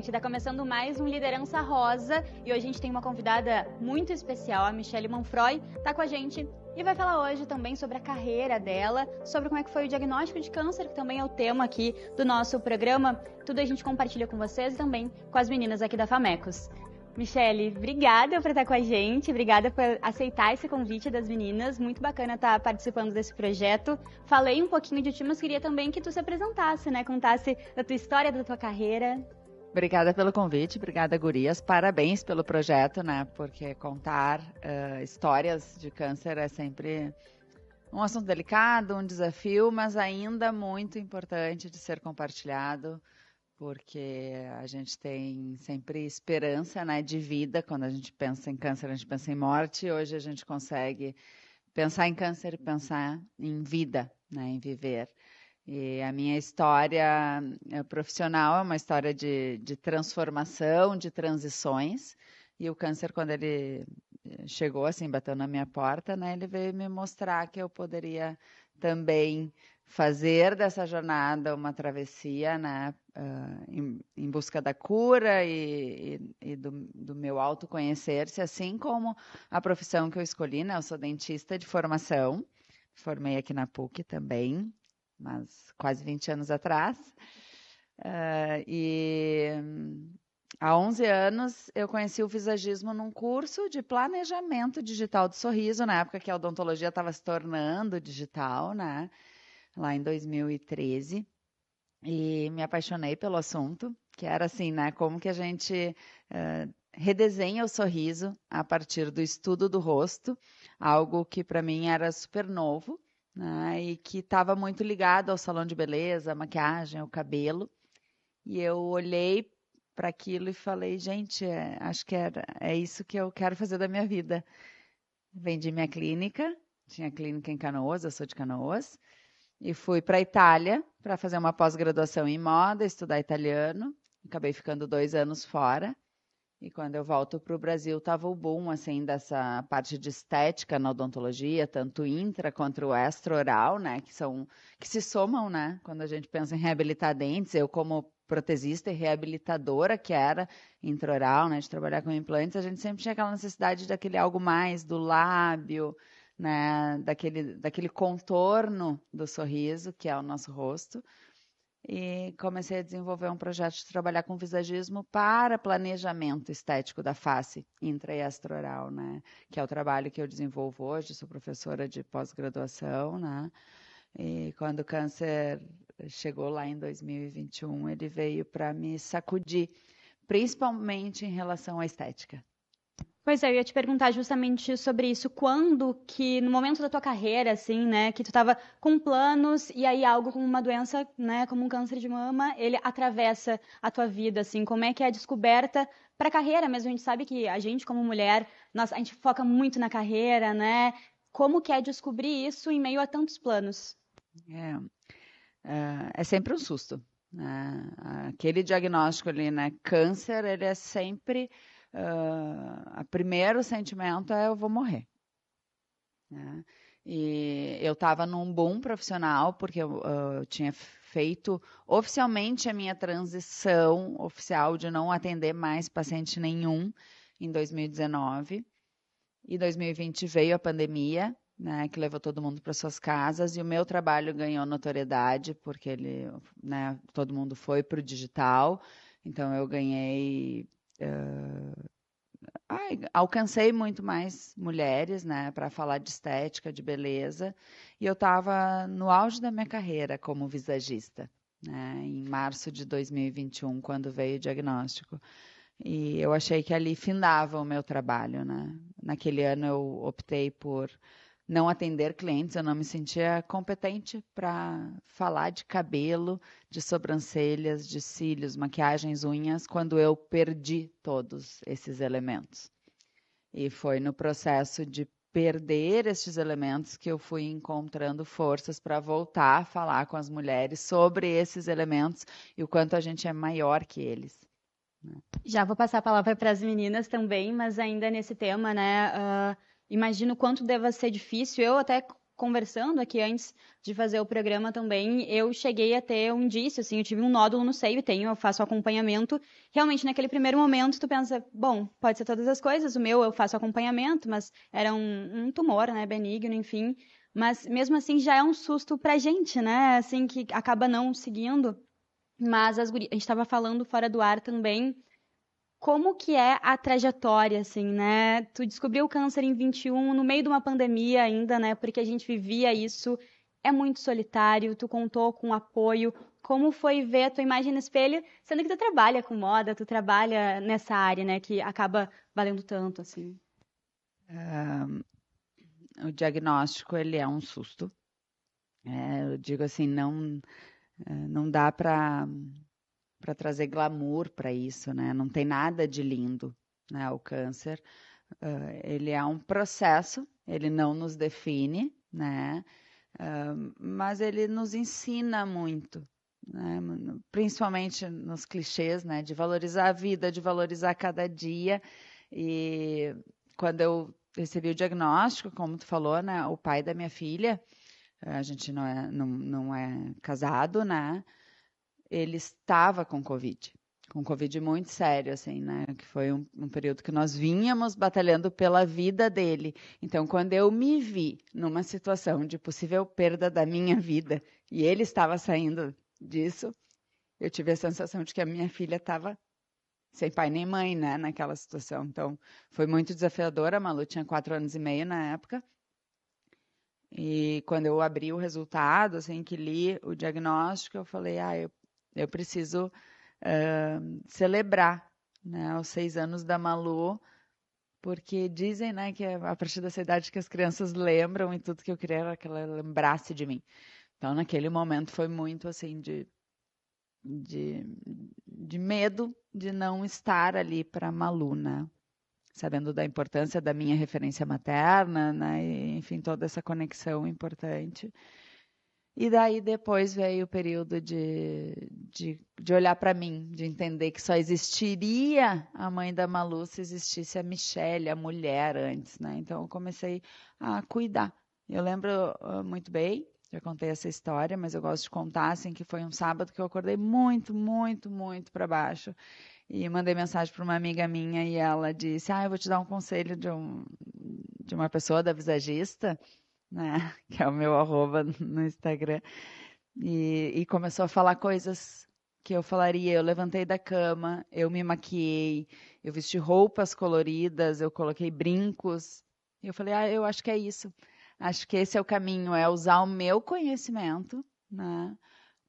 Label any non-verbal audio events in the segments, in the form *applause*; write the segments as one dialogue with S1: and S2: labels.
S1: gente. Está começando mais um Liderança Rosa e hoje a gente tem uma convidada muito especial, a Michelle Manfroy, está com a gente e vai falar hoje também sobre a carreira dela, sobre como é que foi o diagnóstico de câncer, que também é o tema aqui do nosso programa. Tudo a gente compartilha com vocês e também com as meninas aqui da Famecos. Michele, obrigada por estar com a gente, obrigada por aceitar esse convite das meninas, muito bacana estar participando desse projeto. Falei um pouquinho de ti, mas queria também que tu se apresentasse, né? Contasse da tua história, da tua carreira.
S2: Obrigada pelo convite, obrigada, Gurias. Parabéns pelo projeto, né? Porque contar uh, histórias de câncer é sempre um assunto delicado, um desafio, mas ainda muito importante de ser compartilhado, porque a gente tem sempre esperança né, de vida. Quando a gente pensa em câncer, a gente pensa em morte. Hoje a gente consegue pensar em câncer e pensar em vida, né, em viver. E a minha história eh, profissional é uma história de, de transformação, de transições. E o câncer, quando ele eh, chegou, assim, bateu na minha porta, né? Ele veio me mostrar que eu poderia também fazer dessa jornada uma travessia, né? Uh, em, em, busca da cura e, e, e do, do, meu autoconhecer-se, assim como a profissão que eu escolhi, né? Eu sou dentista de formação, formei aqui na PUC também, mas quase 20 anos atrás. Uh, e hum, há 11 anos eu conheci o visagismo num curso de planejamento digital do sorriso, na época que a odontologia estava se tornando digital, né? Lá em 2013. E me apaixonei pelo assunto, que era assim, né? Como que a gente uh, redesenha o sorriso a partir do estudo do rosto, algo que para mim era super novo né, e que estava muito ligado ao salão de beleza, a maquiagem, o cabelo. E eu olhei para aquilo e falei, gente, é, acho que era, é isso que eu quero fazer da minha vida. Vendi minha clínica, tinha clínica em Canoas, eu sou de Canoas, e fui para a Itália para fazer uma pós-graduação em moda, estudar italiano. Acabei ficando dois anos fora. E quando eu volto para o Brasil, estava o boom assim dessa parte de estética na odontologia, tanto intra quanto o extra-oral, né? Que são que se somam, né? Quando a gente pensa em reabilitar dentes, eu como protesista e reabilitadora que era intraoral, né? De trabalhar com implantes, a gente sempre tinha aquela necessidade daquele algo mais do lábio, né? Daquele daquele contorno do sorriso que é o nosso rosto e comecei a desenvolver um projeto de trabalhar com visagismo para planejamento estético da face intra e extraoral, né? Que é o trabalho que eu desenvolvo hoje, sou professora de pós-graduação, né? E quando o câncer chegou lá em 2021, ele veio para me sacudir, principalmente em relação à estética. Pois é, eu ia te perguntar justamente sobre isso. Quando que,
S1: no momento da tua carreira, assim, né, que tu estava com planos e aí algo como uma doença, né, como um câncer de mama, ele atravessa a tua vida, assim, como é que é a descoberta para a carreira mesmo? A gente sabe que a gente, como mulher, nós, a gente foca muito na carreira, né? Como que é descobrir isso em meio a tantos planos?
S2: É, é, é sempre um susto. Né? Aquele diagnóstico ali, né, câncer, ele é sempre Uh, o primeiro sentimento é eu vou morrer. Né? E eu estava num bom profissional, porque eu, ah, eu tinha feito oficialmente a minha transição oficial de não atender mais paciente nenhum em 2019. E 2020 veio a pandemia, né, que levou todo mundo para suas casas e o meu trabalho ganhou notoriedade porque ele, né, todo mundo foi para o digital. Então eu ganhei Uh, ai, alcancei muito mais mulheres, né, para falar de estética, de beleza, e eu estava no auge da minha carreira como visagista, né, em março de 2021, quando veio o diagnóstico. E eu achei que ali findava o meu trabalho, né? Naquele ano eu optei por não atender clientes, eu não me sentia competente para falar de cabelo, de sobrancelhas, de cílios, maquiagens, unhas, quando eu perdi todos esses elementos. E foi no processo de perder estes elementos que eu fui encontrando forças para voltar a falar com as mulheres sobre esses elementos e o quanto a gente é maior que eles.
S1: Né. Já vou passar a palavra para as meninas também, mas ainda nesse tema, né? Uh imagino quanto deva ser difícil. Eu até conversando aqui antes de fazer o programa também, eu cheguei a ter um indício, assim, eu tive um nódulo no seio, tenho, eu faço acompanhamento. Realmente, naquele primeiro momento, tu pensa, bom, pode ser todas as coisas, o meu eu faço acompanhamento, mas era um, um tumor, né, benigno, enfim. Mas mesmo assim já é um susto pra gente, né, assim, que acaba não seguindo. Mas as guri... a gente estava falando fora do ar também como que é a trajetória, assim, né? Tu descobriu o câncer em 21, no meio de uma pandemia ainda, né? Porque a gente vivia isso. É muito solitário, tu contou com apoio. Como foi ver a tua imagem no espelho, sendo que tu trabalha com moda, tu trabalha nessa área, né? Que acaba valendo tanto, assim.
S2: Um, o diagnóstico, ele é um susto. É, eu digo assim, não, é, não dá para para trazer glamour para isso, né? Não tem nada de lindo, né? O câncer, uh, ele é um processo, ele não nos define, né? Uh, mas ele nos ensina muito, né? principalmente nos clichês, né? De valorizar a vida, de valorizar cada dia. E quando eu recebi o diagnóstico, como tu falou, né? O pai da minha filha, a gente não é, não, não é casado, né? ele estava com Covid. Com Covid muito sério, assim, né? Que foi um, um período que nós vínhamos batalhando pela vida dele. Então, quando eu me vi numa situação de possível perda da minha vida e ele estava saindo disso, eu tive a sensação de que a minha filha estava sem pai nem mãe, né, naquela situação. Então, foi muito desafiadora. A Malu tinha quatro anos e meio na época. E quando eu abri o resultado, assim, que li o diagnóstico, eu falei, ah, eu eu preciso uh, celebrar né, os seis anos da Malu, porque dizem né, que é a partir dessa idade que as crianças lembram e tudo que eu queria era que ela lembrasse de mim. Então, naquele momento, foi muito assim de, de, de medo de não estar ali para Malu, né? sabendo da importância da minha referência materna, né? enfim, toda essa conexão importante. E daí depois veio o período de, de, de olhar para mim, de entender que só existiria a mãe da Malu se existisse a Michelle, a mulher, antes, né? Então eu comecei a cuidar. Eu lembro ah, muito bem, já contei essa história, mas eu gosto de contar, assim, que foi um sábado que eu acordei muito, muito, muito para baixo. E mandei mensagem para uma amiga minha e ela disse: Ah, eu vou te dar um conselho de, um, de uma pessoa da visagista né? *laughs* Que é o meu arroba no Instagram. E, e começou a falar coisas que eu falaria. Eu levantei da cama, eu me maquiei, eu vesti roupas coloridas, eu coloquei brincos. E eu falei, ah, eu acho que é isso. Acho que esse é o caminho, é usar o meu conhecimento, né?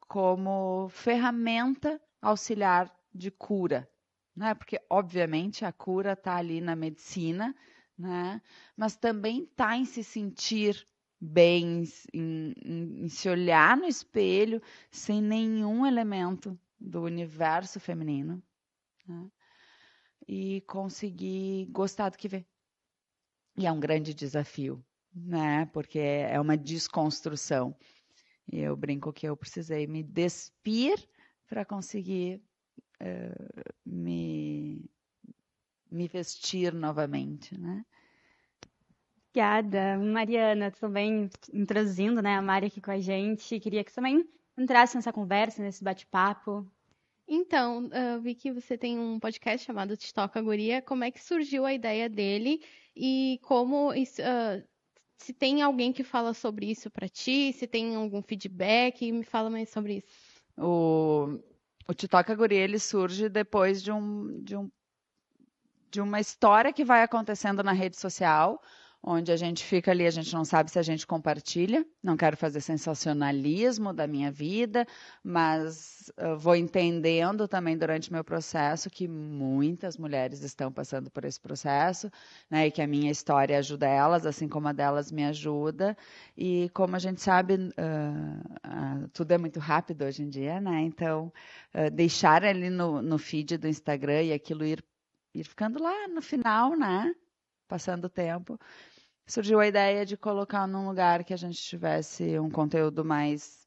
S2: Como ferramenta auxiliar de cura, né? Porque obviamente a cura está ali na medicina, né? Mas também está em se sentir bem em, em, em se olhar no espelho sem nenhum elemento do universo feminino né? e conseguir gostar do que vê. E é um grande desafio, né? Porque é uma desconstrução. E eu brinco que eu precisei me despir para conseguir uh, me, me vestir novamente, né? Obrigada. Mariana,
S1: também introduzindo né, a Mari aqui com a gente. Queria que também entrasse nessa conversa, nesse bate-papo. Então, vi que você tem um podcast chamado Te Toca Guria. Como é que surgiu a ideia dele e como uh, se tem
S2: alguém que fala sobre isso para ti, se tem algum feedback, me fala mais sobre isso. O, o Te Toca Guria ele surge depois de um, de um de uma história que vai acontecendo na rede social onde a gente fica ali, a gente não sabe se a gente compartilha. Não quero fazer sensacionalismo da minha vida, mas ah, vou entendendo também durante meu processo que muitas mulheres estão passando por esse processo, né? E que a minha história ajuda elas, assim como a delas me ajuda. E como a gente sabe, uh, uh, tudo é muito rápido hoje em dia, né? Então, uh, deixar ali no, no feed do Instagram e aquilo ir, ir ficando lá no final, né? passando o tempo, surgiu a ideia de colocar num lugar que a gente tivesse um conteúdo mais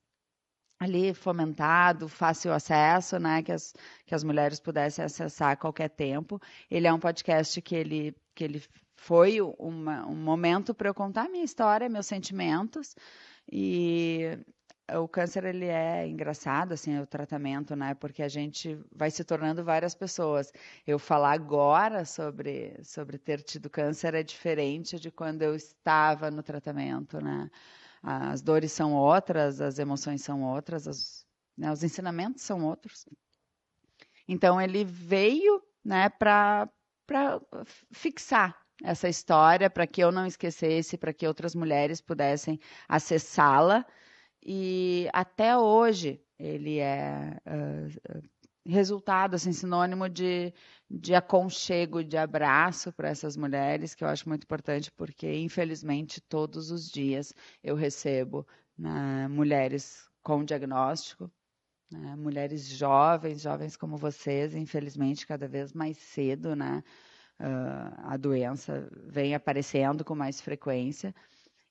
S2: ali fomentado, fácil acesso, né, que as, que as mulheres pudessem acessar a qualquer tempo. Ele é um podcast que ele, que ele foi uma, um momento para eu contar minha história, meus sentimentos e, o câncer ele é engraçado assim o tratamento né porque a gente vai se tornando várias pessoas eu falar agora sobre sobre ter tido câncer é diferente de quando eu estava no tratamento né as dores são outras as emoções são outras as, né, os ensinamentos são outros então ele veio né para para fixar essa história para que eu não esquecesse para que outras mulheres pudessem acessá-la e até hoje ele é uh, resultado, assim, sinônimo de, de aconchego, de abraço para essas mulheres, que eu acho muito importante, porque infelizmente todos os dias eu recebo né, mulheres com diagnóstico, né, mulheres jovens, jovens como vocês, infelizmente cada vez mais cedo, né? Uh, a doença vem aparecendo com mais frequência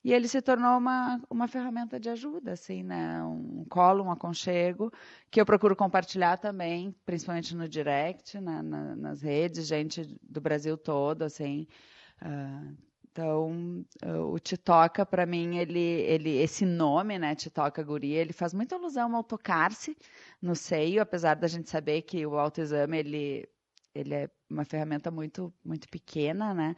S2: e ele se tornou uma, uma ferramenta de ajuda, assim, né? Um colo, um aconchego, que eu procuro compartilhar também, principalmente no direct, na, nas redes, gente do Brasil todo, assim. Uh, então, o Titoca, para mim, ele, ele, esse nome, né, Titoca Guria, ele faz muita alusão ao tocar-se no seio, apesar da gente saber que o autoexame, ele ele é uma ferramenta muito muito pequena, né?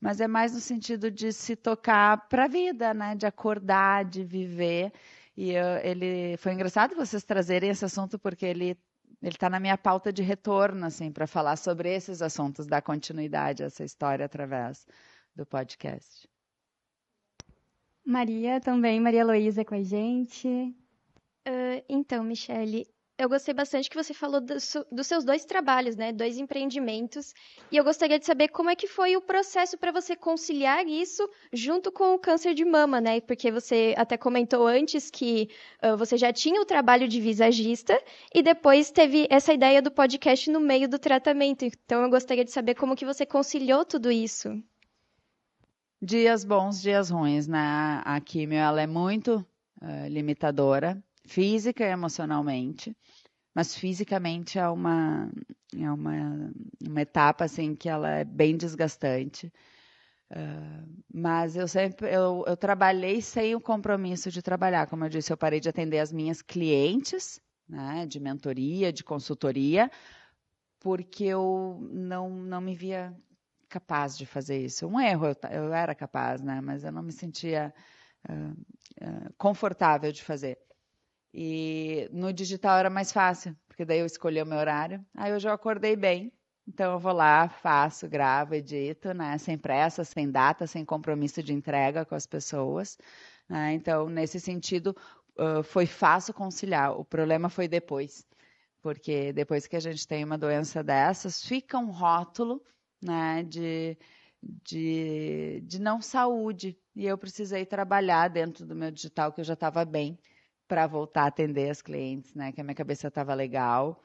S2: Mas é mais no sentido de se tocar para a vida, né? De acordar, de viver. E eu, ele foi engraçado vocês trazerem esse assunto porque ele ele está na minha pauta de retorno, assim, para falar sobre esses assuntos, dar continuidade a essa história através do podcast.
S1: Maria também, Maria Luísa com a gente. Uh, então, Michele, eu gostei bastante que você falou do, dos seus dois trabalhos, né? Dois empreendimentos. E eu gostaria de saber como é que foi o processo para você conciliar isso junto com o câncer de mama, né? Porque você até comentou antes que uh, você já tinha o trabalho de visagista e depois teve essa ideia do podcast no meio do tratamento. Então eu gostaria de saber como que você conciliou tudo isso.
S2: Dias bons, dias ruins, né? A quimio ela é muito uh, limitadora física e emocionalmente, mas fisicamente é uma é uma, uma etapa assim que ela é bem desgastante. Uh, mas eu sempre eu, eu trabalhei sem o compromisso de trabalhar, como eu disse, eu parei de atender as minhas clientes, né, de mentoria, de consultoria, porque eu não não me via capaz de fazer isso. Um erro, eu, eu era capaz, né, mas eu não me sentia uh, uh, confortável de fazer. E no digital era mais fácil, porque daí eu escolhi o meu horário. Aí hoje eu acordei bem, então eu vou lá, faço, gravo, edito, né? Sem pressa, sem data, sem compromisso de entrega com as pessoas. Né? Então, nesse sentido, foi fácil conciliar. O problema foi depois. Porque depois que a gente tem uma doença dessas, fica um rótulo né, de, de, de não saúde. E eu precisei trabalhar dentro do meu digital, que eu já estava bem, para voltar a atender as clientes, né? Que a minha cabeça estava legal.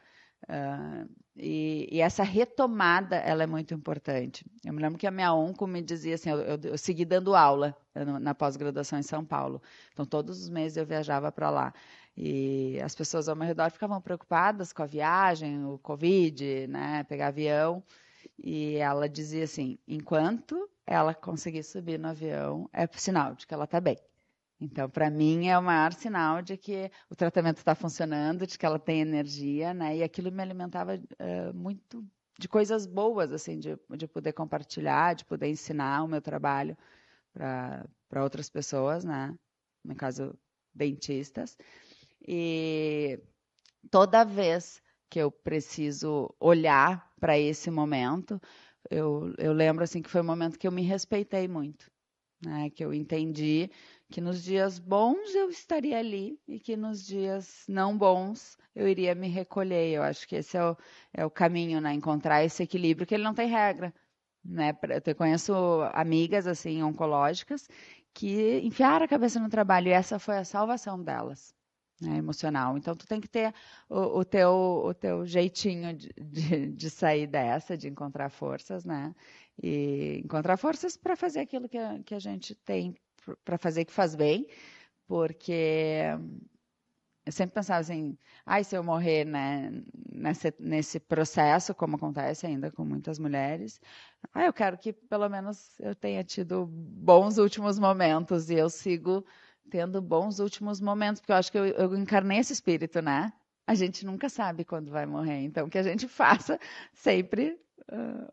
S2: Uh, e, e, essa retomada, ela é muito importante. Eu me lembro que a minha ONCO me dizia assim, eu, eu, eu segui dando aula eh, na, na pós-graduação em São Paulo. Então, todos os meses eu viajava para lá. E as pessoas ao meu redor ficavam preocupadas com a viagem, o Covid, né, pegar avião. E ela dizia assim, enquanto ela conseguir subir no avião, é sinal de que ela está bem. Então, para mim, é o maior sinal de que o tratamento está funcionando, de que ela tem energia, né? E aquilo me alimentava uh, muito de coisas boas, assim, de, de poder compartilhar, de poder ensinar o meu trabalho para outras pessoas, né? No caso, dentistas. E toda vez que eu preciso olhar para esse momento, eu, eu lembro, assim, que foi um momento que eu me respeitei muito, né? Que eu entendi que nos dias bons eu estaria ali e que nos dias não bons eu iria me recolher. Eu acho que esse é o, é o caminho, né? Encontrar esse equilíbrio, que ele não tem regra. Né? Eu conheço amigas assim oncológicas que enfiaram a cabeça no trabalho e essa foi a salvação delas. Né, emocional. Então, tu tem que ter o, o teu, o teu jeitinho de, de, de, sair dessa, de encontrar forças, né? E encontrar forças para fazer aquilo que a, que a gente tem para fazer que faz bem, porque eu sempre pensava assim, ai, ah, se eu morrer né, nesse, nesse processo, como acontece ainda com muitas mulheres, ah, eu quero que pelo menos eu tenha tido bons últimos momentos e eu sigo tendo bons últimos momentos, porque eu acho que eu, eu encarnei esse espírito, né? A gente nunca sabe quando vai morrer, então que a gente *laughs* faça sempre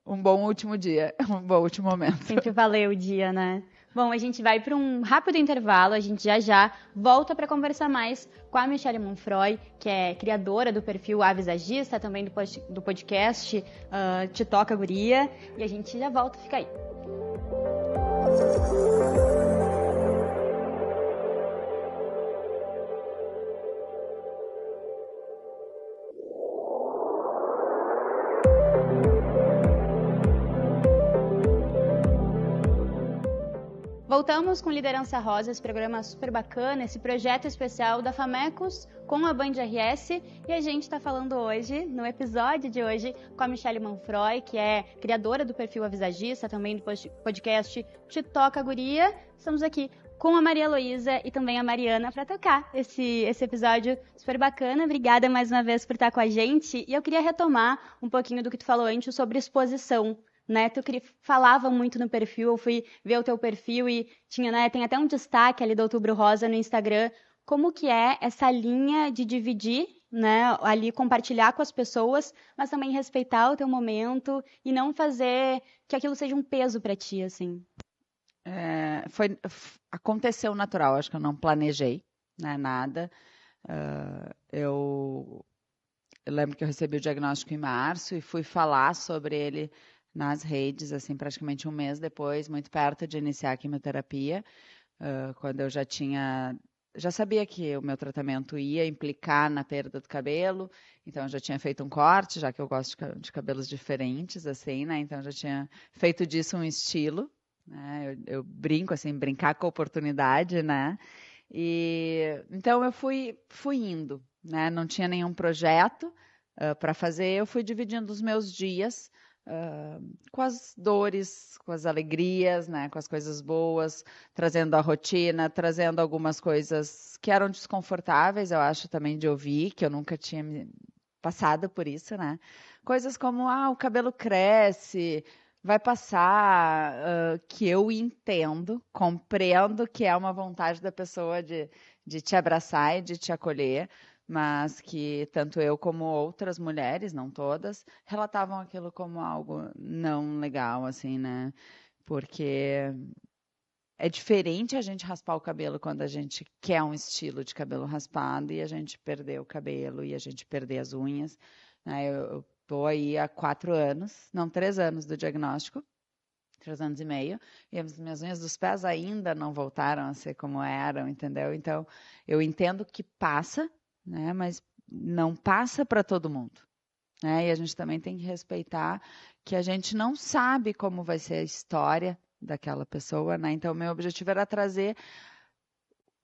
S2: uh, um bom último dia, *laughs* um bom último momento. Sempre valeu o dia, né? Bom, a gente vai para um rápido intervalo,
S1: a gente já já volta para conversar mais com a Michelle Monfroy, que é criadora do perfil Avisagista, também do podcast uh, Te Toca Guria, e a gente já volta, fica aí. Música Voltamos com Liderança Rosa, esse programa super bacana, esse projeto especial da Famecos com a Band RS. E a gente está falando hoje, no episódio de hoje, com a Michelle Manfroy, que é criadora do perfil Avisagista, também do podcast Te Toca Guria. Estamos aqui com a Maria Luísa e também a Mariana para tocar esse, esse episódio super bacana. Obrigada mais uma vez por estar com a gente. E eu queria retomar um pouquinho do que tu falou antes sobre exposição né? Tu falava muito no perfil, eu fui ver o teu perfil e tinha, né? Tem até um destaque ali do Outubro Rosa no Instagram. Como que é essa linha de dividir, né? Ali compartilhar com as pessoas, mas também respeitar o teu momento e não fazer
S2: que aquilo seja um peso para ti, assim. É, foi aconteceu natural. Acho que eu não planejei, né? Nada. Uh, eu eu lembro que eu recebi o diagnóstico em março e fui falar sobre ele nas redes, assim, praticamente um mês depois, muito perto de iniciar a quimioterapia, uh, quando eu já tinha. Já sabia que o meu tratamento ia implicar na perda do cabelo, então eu já tinha feito um corte, já que eu gosto de cabelos diferentes, assim, né? Então eu já tinha feito disso um estilo, né? Eu, eu brinco, assim, brincar com a oportunidade, né? E então eu fui, fui indo, né? Não tinha nenhum projeto uh, para fazer, eu fui dividindo os meus dias com as dores, com as alegrias, né, com as coisas boas, trazendo a rotina, trazendo algumas coisas que eram desconfortáveis, eu acho também de ouvir, que eu nunca tinha passado por isso, né? Coisas como ah, o cabelo cresce, vai passar, uh, que eu entendo, compreendo que é uma vontade da pessoa de, de te abraçar e de te acolher, mas que tanto eu como outras mulheres, não todas, relatavam aquilo como algo não legal, assim, né? Porque é diferente a gente raspar o cabelo quando a gente quer um estilo de cabelo raspado e a gente perder o cabelo e a gente perder as unhas. Né? Eu, eu tô aí há quatro anos, não três anos do diagnóstico, três anos e meio, e as minhas unhas dos pés ainda não voltaram a ser como eram, entendeu? Então eu entendo que passa, né? Mas não passa para todo mundo. Né? E a gente também tem que respeitar que a gente não sabe como vai ser a história daquela pessoa, né? Então, meu objetivo era trazer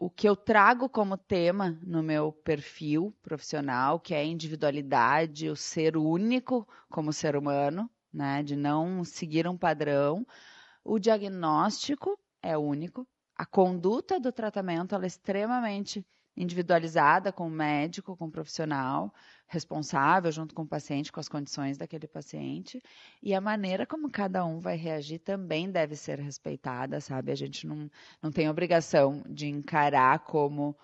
S2: o que eu trago como tema no meu perfil profissional, que é a individualidade, o ser único como ser humano, né? De não seguir um padrão. O diagnóstico é único. A conduta do tratamento é extremamente individualizada com o médico, com o profissional responsável, junto com o paciente, com as condições daquele paciente. E a maneira como cada um vai reagir também deve ser respeitada, sabe? A gente não, não tem obrigação de encarar como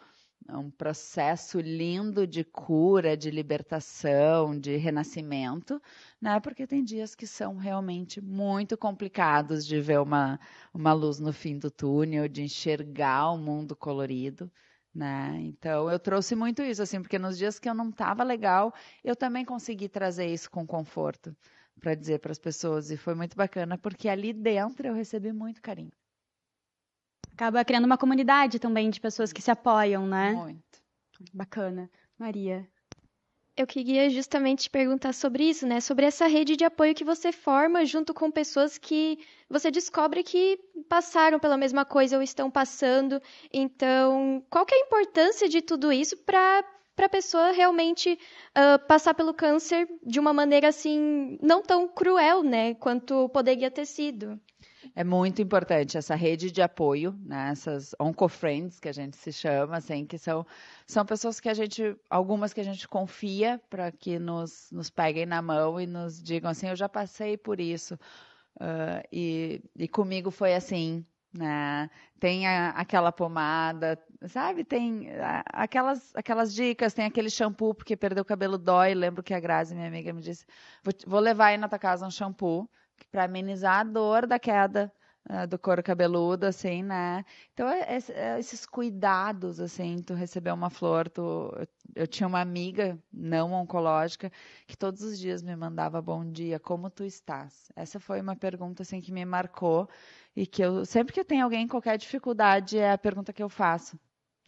S2: um processo lindo de cura, de libertação, de renascimento, né? Porque tem dias que são realmente muito complicados de ver uma, uma luz no fim do túnel, de enxergar o um mundo colorido. Né? Então eu trouxe muito isso assim, porque nos dias que eu não estava legal, eu também consegui trazer isso com conforto para dizer para as pessoas e foi muito bacana porque ali dentro eu recebi muito carinho. Acaba criando uma comunidade
S1: também de pessoas que se apoiam, né? Muito. Bacana. Maria, eu queria justamente te perguntar sobre isso, né? Sobre essa rede de apoio que você forma junto com pessoas que você descobre que passaram pela mesma coisa ou estão passando. Então, qual que é a importância de tudo isso para para a pessoa realmente uh, passar pelo câncer de uma maneira assim não tão cruel, né, quanto poderia
S2: ter sido? É muito importante essa rede de apoio, né? essas oncofriends que a gente se chama, assim, que são, são pessoas que a gente, algumas que a gente confia para que nos, nos peguem na mão e nos digam assim, eu já passei por isso uh, e, e comigo foi assim, né? Tem a, aquela pomada, sabe? Tem a, aquelas, aquelas dicas, tem aquele shampoo porque perdeu o cabelo dói. Lembro que a Grazi, minha amiga, me disse: vou, vou levar aí na tua casa um shampoo para amenizar a dor da queda uh, do couro cabeludo, assim, né? Então, é, é, esses cuidados, assim, tu receber uma flor, tu... Eu tinha uma amiga não oncológica que todos os dias me mandava bom dia, como tu estás? Essa foi uma pergunta, assim, que me marcou e que eu... Sempre que eu tenho alguém em qualquer dificuldade, é a pergunta que eu faço.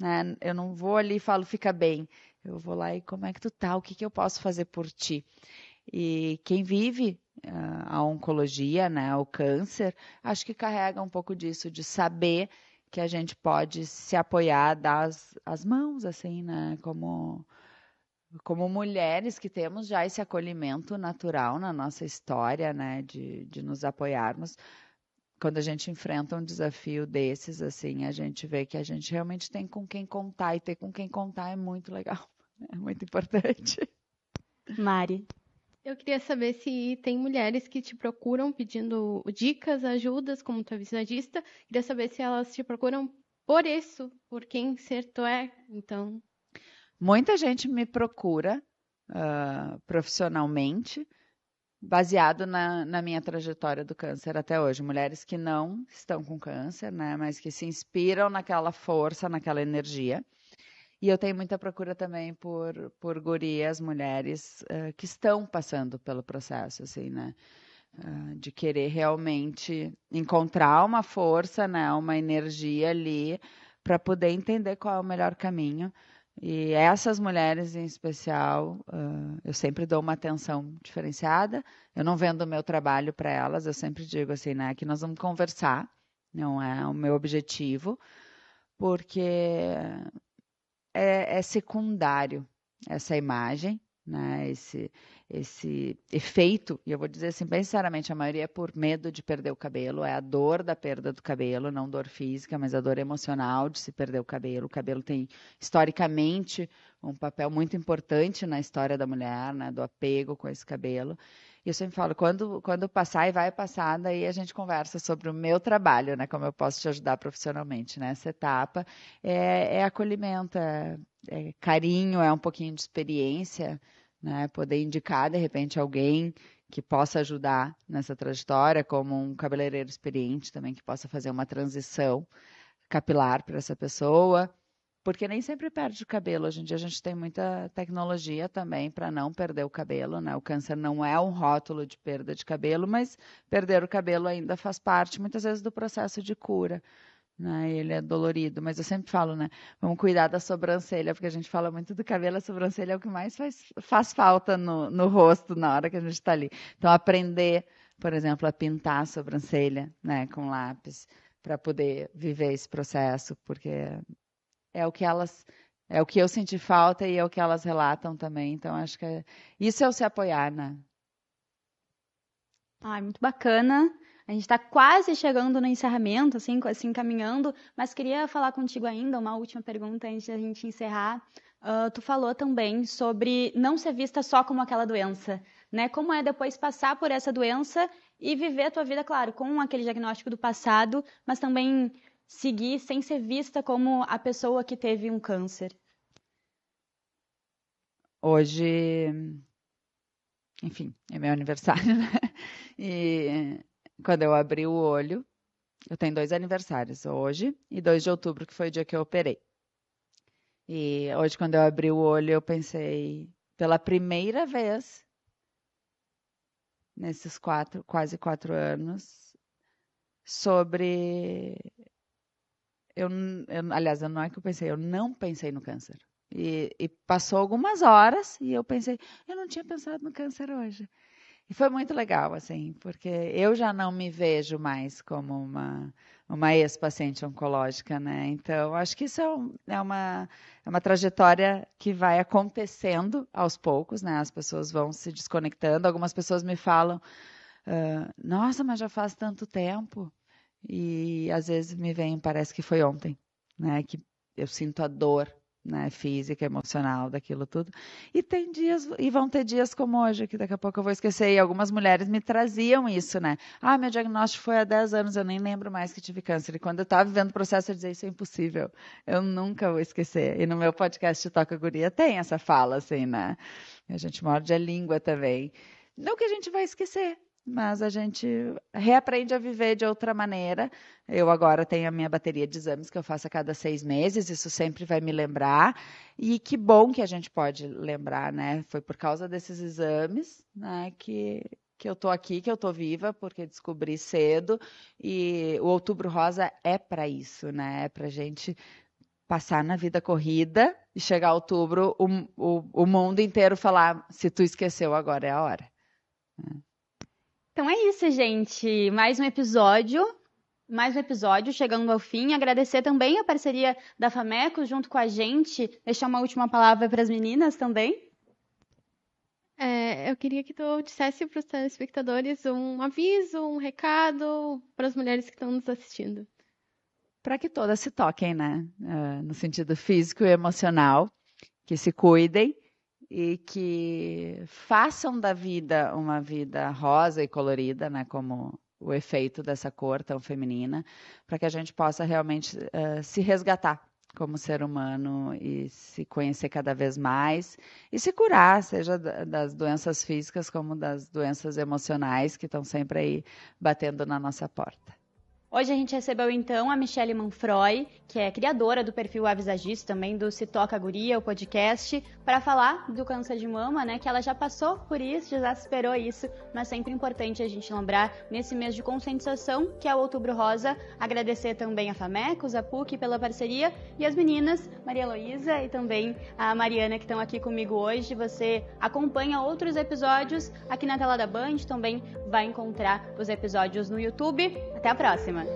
S2: Né? Eu não vou ali e falo, fica bem. Eu vou lá e como é que tu tá? O que, que eu posso fazer por ti? E quem vive ah, a oncologia, né, o câncer, acho que carrega um pouco disso, de saber que a gente pode se apoiar, dar as, as mãos, assim, né, como, como mulheres que temos já esse acolhimento natural na nossa história, né, de, de nos apoiarmos. Quando a gente enfrenta um desafio desses, assim, a gente vê que a gente realmente tem com quem contar, e ter com quem contar é muito legal, *laughs* é muito importante. Mari. Eu queria saber se tem mulheres que te procuram pedindo
S1: dicas, ajudas, como tu é visagista. Queria saber se elas te procuram por isso, por quem ser tu é. Então.
S2: Muita gente me procura uh, profissionalmente, baseado na, na, minha trajetória do câncer até hoje. Mulheres que não estão com câncer, né, mas que se inspiram naquela força, naquela energia. E eu tenho muita procura também por, por gurias, mulheres uh, que estão passando pelo processo, assim, né? Uh, de querer realmente encontrar uma força, né? Uma energia ali para poder entender qual é o melhor caminho. E essas mulheres em especial, uh, eu sempre dou uma atenção diferenciada. Eu não vendo o meu trabalho para elas, eu sempre digo assim, né? Que nós vamos conversar, não é o meu objetivo, porque é, é secundário essa imagem, né, esse, esse efeito, e eu vou dizer assim, bem sinceramente, a maioria é por medo de perder o cabelo, é a dor da perda do cabelo, não dor física, mas a dor emocional de se perder o cabelo. O cabelo tem, historicamente, um papel muito importante na história da mulher, né, do apego com esse cabelo. E eu sempre falo, quando, quando passar e vai passar, daí a gente conversa sobre o meu trabalho, né? Como eu posso te ajudar profissionalmente nessa etapa. É, é acolhimento, é, é carinho, é um pouquinho de experiência, né? Poder indicar, de repente, alguém que possa ajudar nessa trajetória, como um cabeleireiro experiente também que possa fazer uma transição capilar para essa pessoa porque nem sempre perde o cabelo. Hoje em dia a gente tem muita tecnologia também para não perder o cabelo, né? O câncer não é um rótulo de perda de cabelo, mas perder o cabelo ainda faz parte muitas vezes do processo de cura. Né? Ele é dolorido, mas eu sempre falo, né? Vamos cuidar da sobrancelha, porque a gente fala muito do cabelo, a sobrancelha é o que mais faz, faz falta no, no rosto na hora que a gente está ali. Então, aprender, por exemplo, a pintar a sobrancelha né, com lápis para poder viver esse processo, porque é o que elas é o que eu senti falta e é o que elas relatam também. Então, acho que é... isso é o se apoiar, né? Ah, muito bacana.
S1: A gente está quase chegando no encerramento, assim, assim, caminhando, mas queria falar contigo ainda uma última pergunta antes da gente encerrar. Uh, tu falou também sobre não ser vista só como aquela doença, né? Como é depois passar por essa doença e viver a tua vida, claro, com aquele diagnóstico do passado, mas também seguir sem ser vista como a pessoa que teve um câncer?
S2: Hoje, enfim, é meu aniversário, *laughs* né? E quando eu abri o olho, eu tenho dois aniversários, hoje e 2 de outubro, que foi o dia que eu operei. E hoje, quando eu abri o olho, eu pensei, pela primeira vez, nesses quatro, quase quatro anos, sobre eu, eu, aliás, não é que eu pensei, eu não pensei no câncer. E, e, passou algumas horas e eu pensei, eu não tinha pensado no câncer hoje. E foi muito legal, assim, porque eu já não me vejo mais como uma, uma ex-paciente oncológica, né? Então, acho que isso é, um, é, uma, é uma trajetória que vai acontecendo aos poucos, né? As pessoas vão se desconectando. Algumas pessoas me falam, uh, nossa, mas já faz tanto tempo e às vezes me vem, parece que foi ontem, né? Que eu sinto a dor, né? Física, emocional, daquilo tudo. E tem dias, e vão ter dias como hoje, que daqui a pouco eu vou esquecer. E algumas mulheres me traziam isso, né? Ah, meu diagnóstico foi há 10 anos, eu nem lembro mais que tive câncer. E quando eu estava vivendo o processo, eu dizia, isso é impossível. Eu nunca vou esquecer. E no meu podcast Toca Guria tem essa fala, assim, né? A gente morde a língua também. Não que a gente vai esquecer, mas a gente reaprende a viver de outra maneira. Eu agora tenho a minha bateria de exames que eu faço a cada seis meses, isso sempre vai me lembrar. E que bom que a gente pode lembrar, né? Foi por causa desses exames né, que, que eu tô aqui, que eu tô viva, porque descobri cedo. E o Outubro Rosa é para isso, né? É para gente passar na vida corrida e chegar outubro, o, o, o mundo inteiro falar: se tu esqueceu, agora é a hora. É.
S1: Então é isso, gente. Mais um episódio. Mais um episódio chegando ao fim. Agradecer também a parceria da Fameco junto com a gente. Deixar uma última palavra para as meninas também. É, eu queria que tu dissesse para os telespectadores um aviso, um recado para as mulheres que estão nos assistindo.
S2: Para que todas se toquem, né? Uh, no sentido físico e emocional, que se cuidem e que façam da vida uma vida rosa e colorida, né, como o efeito dessa cor tão feminina, para que a gente possa realmente uh, se resgatar como ser humano e se conhecer cada vez mais e se curar, seja das doenças físicas como das doenças emocionais que estão sempre aí batendo na nossa porta.
S1: Hoje a gente recebeu então a Michelle Manfroy, que é criadora do perfil Avisagista, também do Se Toca Guria, o podcast, para falar do câncer de mama, né? Que ela já passou por isso, já superou isso, mas sempre importante a gente lembrar nesse mês de conscientização, que é o Outubro Rosa, agradecer também a Famecos, a PUC pela parceria e as meninas, Maria Heloísa e também a Mariana, que estão aqui comigo hoje. Você acompanha outros episódios aqui na tela da Band, também vai encontrar os episódios no YouTube. Até a próxima! much.